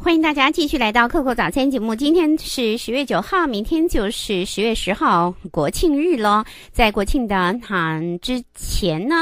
欢迎大家继续来到《酷酷早餐》节目。今天是十月九号，明天就是十月十号，国庆日喽。在国庆的哈之前呢，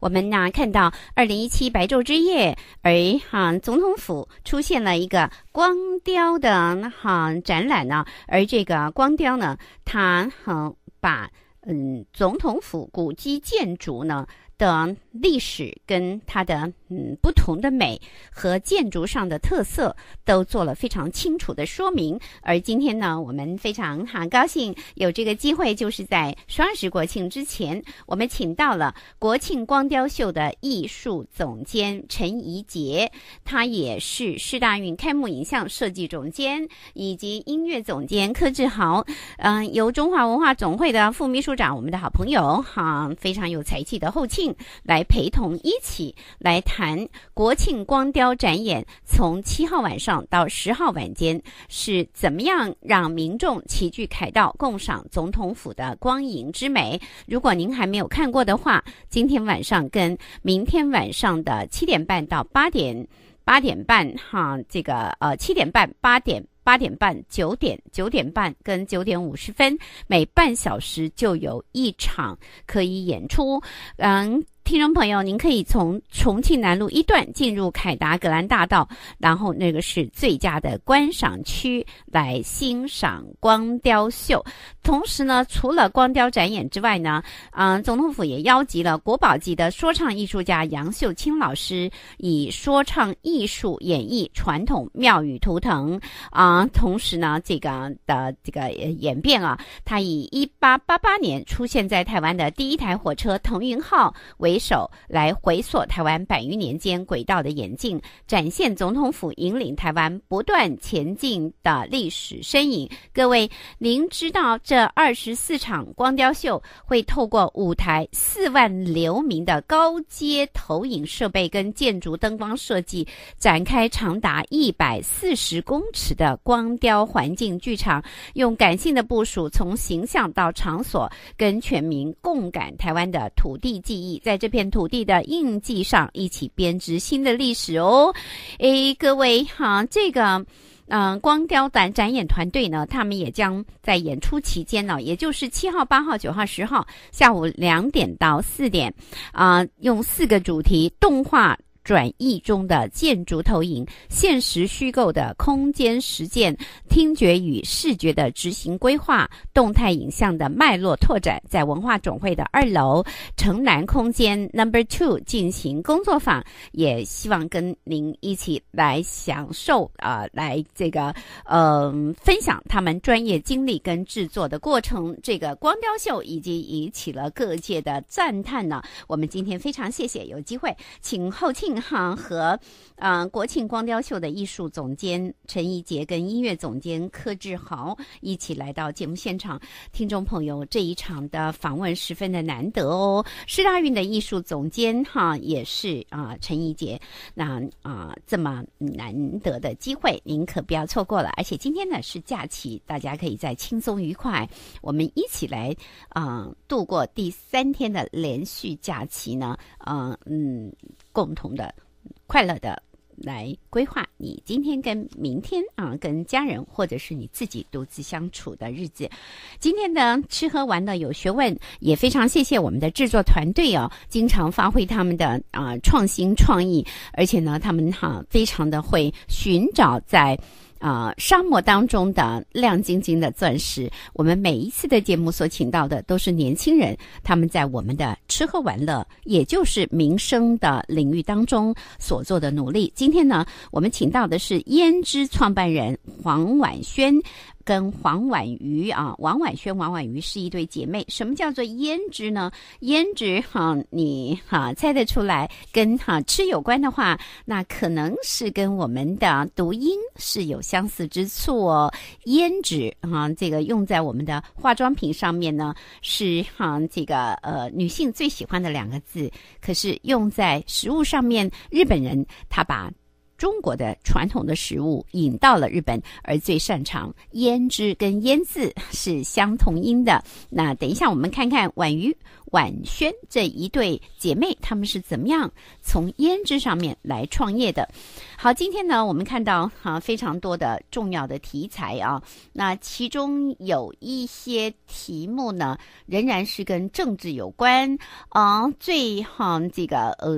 我们呢看到二零一七白昼之夜，而哈总统府出现了一个光雕的哈展览呢。而这个光雕呢，它哈把嗯总统府古迹建筑呢的历史跟它的。嗯，不同的美和建筑上的特色都做了非常清楚的说明。而今天呢，我们非常哈高兴有这个机会，就是在双十国庆之前，我们请到了国庆光雕秀的艺术总监陈怡杰，他也是师大运开幕影像设计总监以及音乐总监柯志豪。嗯，由中华文化总会的副秘书长，我们的好朋友哈，非常有才气的后庆来陪同一起来谈。台国庆光雕展演从七号晚上到十号晚间是怎么样让民众齐聚凯道共赏总统府的光影之美？如果您还没有看过的话，今天晚上跟明天晚上的七点半到八点八点半，哈，这个呃七点半、八点、八点半、九点、九点半跟九点五十分，每半小时就有一场可以演出，嗯。听众朋友，您可以从重庆南路一段进入凯达格兰大道，然后那个是最佳的观赏区来欣赏光雕秀。同时呢，除了光雕展演之外呢，嗯，总统府也邀集了国宝级的说唱艺术家杨秀清老师，以说唱艺术演绎传统庙宇图腾啊。同时呢，这个的这个演变啊，他以一八八八年出现在台湾的第一台火车“腾云号”为回首来回溯台湾百余年间轨道的演进，展现总统府引领台湾不断前进的历史身影。各位，您知道这二十四场光雕秀会透过舞台四万流明的高阶投影设备跟建筑灯光设计，展开长达一百四十公尺的光雕环境剧场，用感性的部署，从形象到场所，跟全民共感台湾的土地记忆，在这。这片土地的印记上，一起编织新的历史哦，诶，各位哈，这个，嗯，光雕展展演团队呢，他们也将在演出期间呢，也就是七号、八号、九号、十号下午两点到四点啊，用四个主题动画。转译中的建筑投影、现实虚构的空间实践、听觉与视觉的执行规划、动态影像的脉络拓展，在文化总会的二楼城南空间 Number Two 进行工作坊，也希望跟您一起来享受啊，来这个嗯分享他们专业经历跟制作的过程。这个光雕秀已经引起了各界的赞叹呢。我们今天非常谢谢有机会，请后庆。银行和，嗯，国庆光雕秀的艺术总监陈怡杰跟音乐总监柯志豪一起来到节目现场。听众朋友，这一场的访问十分的难得哦。师大运的艺术总监哈也是啊，陈怡杰，那啊这么难得的机会，您可不要错过了。而且今天呢是假期，大家可以在轻松愉快，我们一起来啊度过第三天的连续假期呢。嗯嗯。共同的快乐的来规划你今天跟明天啊，跟家人或者是你自己独自相处的日子。今天的吃喝玩乐有学问，也非常谢谢我们的制作团队哦，经常发挥他们的啊创新创意，而且呢，他们哈非常的会寻找在。啊，沙漠当中的亮晶晶的钻石。我们每一次的节目所请到的都是年轻人，他们在我们的吃喝玩乐，也就是民生的领域当中所做的努力。今天呢，我们请到的是胭脂创办人黄婉萱。跟黄婉瑜啊，王婉轩、王婉瑜是一对姐妹。什么叫做胭脂呢？胭脂哈，你哈猜得出来？跟哈吃有关的话，那可能是跟我们的读音是有相似之处哦。胭脂哈，这个用在我们的化妆品上面呢，是哈这个呃女性最喜欢的两个字。可是用在食物上面，日本人他把。中国的传统的食物引到了日本，而最擅长胭脂跟腌渍是相同音的。那等一下我们看看婉瑜、婉萱这一对姐妹，他们是怎么样从胭脂上面来创业的。好，今天呢，我们看到哈非常多的重要的题材啊，那其中有一些题目呢，仍然是跟政治有关，啊，最哈这个呃。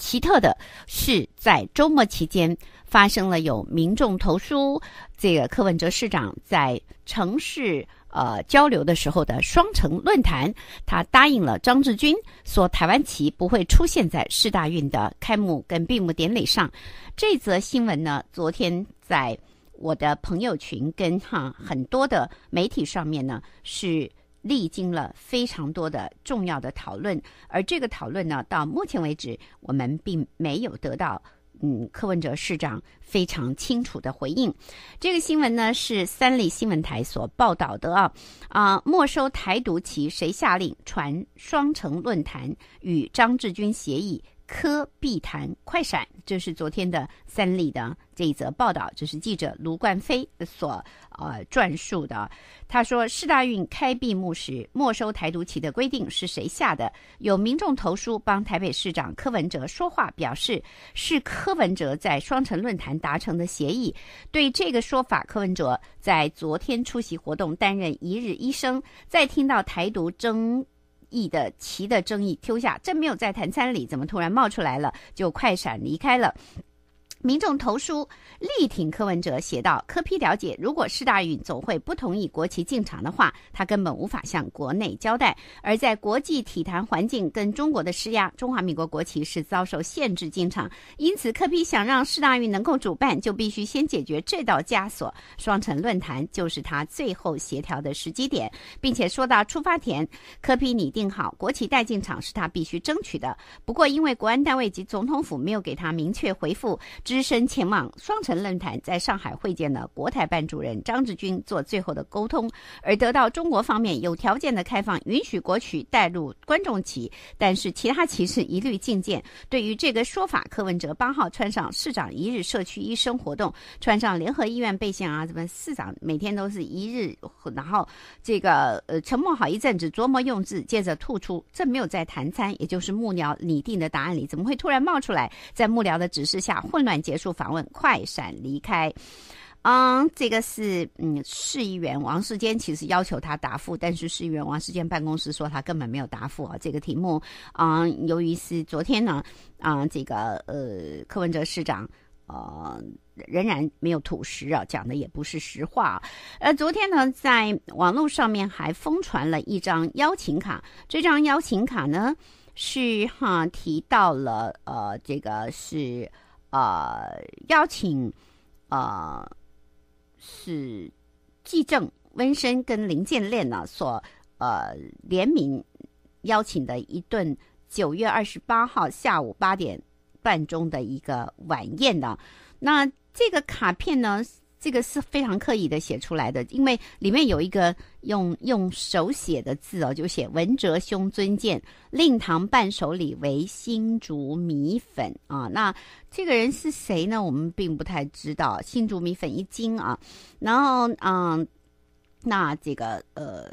奇特的是，在周末期间发生了有民众投诉，这个柯文哲市长在城市呃交流的时候的双城论坛，他答应了张志军说台湾旗不会出现在市大运的开幕跟闭幕典礼上。这则新闻呢，昨天在我的朋友群跟哈很多的媒体上面呢是。历经了非常多的重要的讨论，而这个讨论呢，到目前为止我们并没有得到嗯柯文哲市长非常清楚的回应。这个新闻呢是三立新闻台所报道的啊啊没收台独旗谁下令？传双城论坛与张志军协议。科必谈快闪，就是昨天的三立的这一则报道，这是记者卢冠飞所呃撰述的。他说，市大运开闭幕时没收台独旗的规定是谁下的？有民众投书帮台北市长柯文哲说话，表示是柯文哲在双城论坛达成的协议。对这个说法，柯文哲在昨天出席活动担任一日医生，在听到台独争。亿的旗的争议，丢下真没有在谈餐里，怎么突然冒出来了？就快闪离开了。民众投书力挺柯文哲，写道：“柯批了解，如果世大运总会不同意国旗进场的话，他根本无法向国内交代。而在国际体坛环境跟中国的施压，中华民国国旗是遭受限制进场。因此，柯批想让世大运能够主办，就必须先解决这道枷锁。双城论坛就是他最后协调的时机点，并且说到出发前，柯批拟定好国旗带进场是他必须争取的。不过，因为国安单位及总统府没有给他明确回复。只身前往双城论坛，在上海会见了国台办主任张志军，做最后的沟通，而得到中国方面有条件的开放，允许国曲带入观众席，但是其他歧视一律禁见。对于这个说法，柯文哲八号穿上市长一日社区医生活动，穿上联合医院背心啊，怎么市长每天都是一日，然后这个呃沉默好一阵子，琢磨用字，接着吐出，这没有在谈餐，也就是幕僚拟定的答案里，怎么会突然冒出来？在幕僚的指示下，混乱。结束访问，快闪离开。嗯，这个是嗯，市议员王世坚其实要求他答复，但是市议员王世坚办公室说他根本没有答复啊。这个题目，嗯，由于是昨天呢，啊，这个呃，柯文哲市长呃仍然没有吐实啊，讲的也不是实话啊。呃，昨天呢，在网络上面还疯传了一张邀请卡，这张邀请卡呢是哈提到了呃，这个是。呃，邀请呃是纪正温生跟林建练呢所呃联名邀请的一顿九月二十八号下午八点半钟的一个晚宴呢，那这个卡片呢。这个是非常刻意的写出来的，因为里面有一个用用手写的字哦，就写“文哲兄尊鉴，令堂伴手礼为新竹米粉啊”。那这个人是谁呢？我们并不太知道。新竹米粉一斤啊，然后嗯，那这个呃，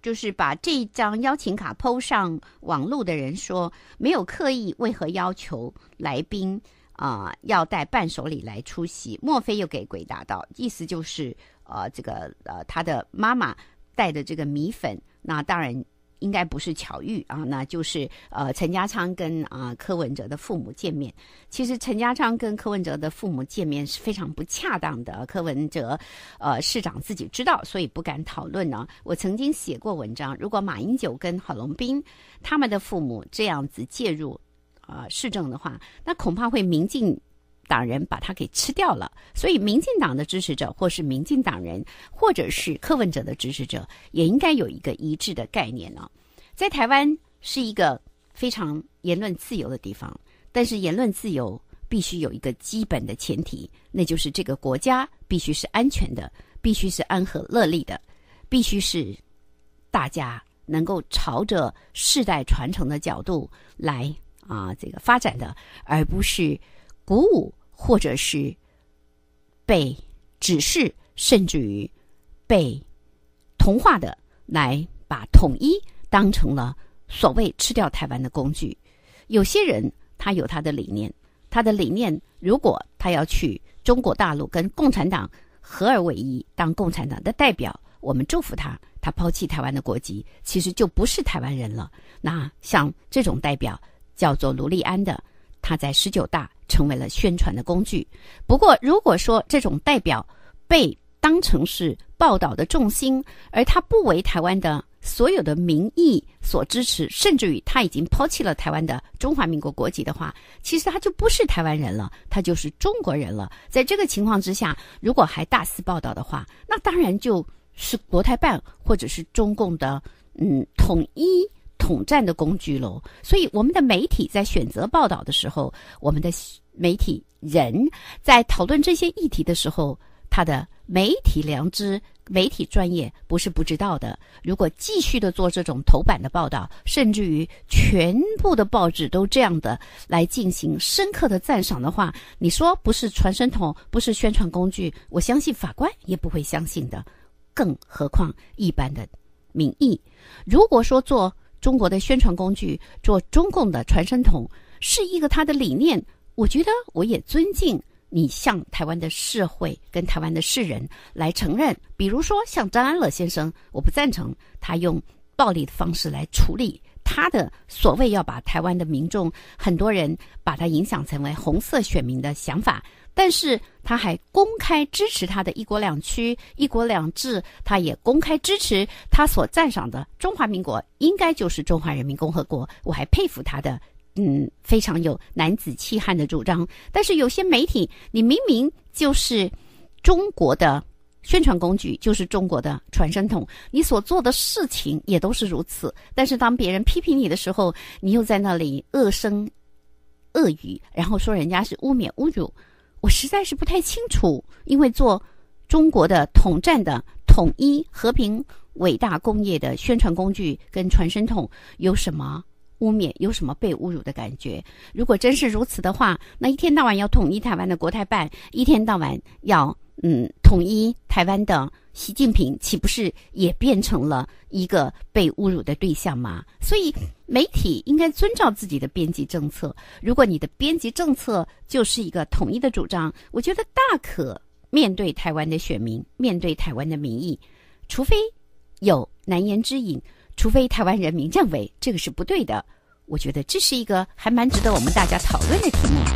就是把这张邀请卡 PO 上网络的人说，没有刻意为何要求来宾。啊，要带伴手礼来出席，莫非又给鬼打道？意思就是，呃，这个呃，他的妈妈带的这个米粉，那当然应该不是巧遇啊，那就是呃，陈家昌跟啊柯文哲的父母见面。其实陈家昌跟柯文哲的父母见面是非常不恰当的。柯文哲，呃，市长自己知道，所以不敢讨论呢。我曾经写过文章，如果马英九跟郝龙斌他们的父母这样子介入。呃，市政的话，那恐怕会民进党人把它给吃掉了。所以，民进党的支持者，或是民进党人，或者是客文者的支持者，也应该有一个一致的概念呢。在台湾是一个非常言论自由的地方，但是言论自由必须有一个基本的前提，那就是这个国家必须是安全的，必须是安和乐利的，必须是大家能够朝着世代传承的角度来。啊，这个发展的，而不是鼓舞，或者是被指示，甚至于被同化的，来把统一当成了所谓吃掉台湾的工具。有些人他有他的理念，他的理念，如果他要去中国大陆跟共产党合而为一，当共产党的代表，我们祝福他。他抛弃台湾的国籍，其实就不是台湾人了。那像这种代表。叫做卢利安的，他在十九大成为了宣传的工具。不过，如果说这种代表被当成是报道的重心，而他不为台湾的所有的民意所支持，甚至于他已经抛弃了台湾的中华民国国籍的话，其实他就不是台湾人了，他就是中国人了。在这个情况之下，如果还大肆报道的话，那当然就是国台办或者是中共的嗯统一。统战的工具喽，所以我们的媒体在选择报道的时候，我们的媒体人在讨论这些议题的时候，他的媒体良知、媒体专业不是不知道的。如果继续的做这种头版的报道，甚至于全部的报纸都这样的来进行深刻的赞赏的话，你说不是传声筒，不是宣传工具，我相信法官也不会相信的，更何况一般的民意。如果说做，中国的宣传工具做中共的传声筒，是一个他的理念。我觉得我也尊敬你向台湾的社会跟台湾的世人来承认。比如说像张安乐先生，我不赞成他用暴力的方式来处理他的所谓要把台湾的民众很多人把他影响成为红色选民的想法。但是他还公开支持他的一国两区、一国两制，他也公开支持他所赞赏的中华民国，应该就是中华人民共和国。我还佩服他的，嗯，非常有男子气汉的主张。但是有些媒体，你明明就是中国的宣传工具，就是中国的传声筒，你所做的事情也都是如此。但是当别人批评你的时候，你又在那里恶声恶语，然后说人家是污蔑、侮辱。我实在是不太清楚，因为做中国的统战的统一和平伟大工业的宣传工具跟传声筒有什么污蔑，有什么被侮辱的感觉？如果真是如此的话，那一天到晚要统一台湾的国台办，一天到晚要。嗯，统一台湾的习近平岂不是也变成了一个被侮辱的对象吗？所以媒体应该遵照自己的编辑政策。如果你的编辑政策就是一个统一的主张，我觉得大可面对台湾的选民，面对台湾的民意，除非有难言之隐，除非台湾人民认为这个是不对的，我觉得这是一个还蛮值得我们大家讨论的题目。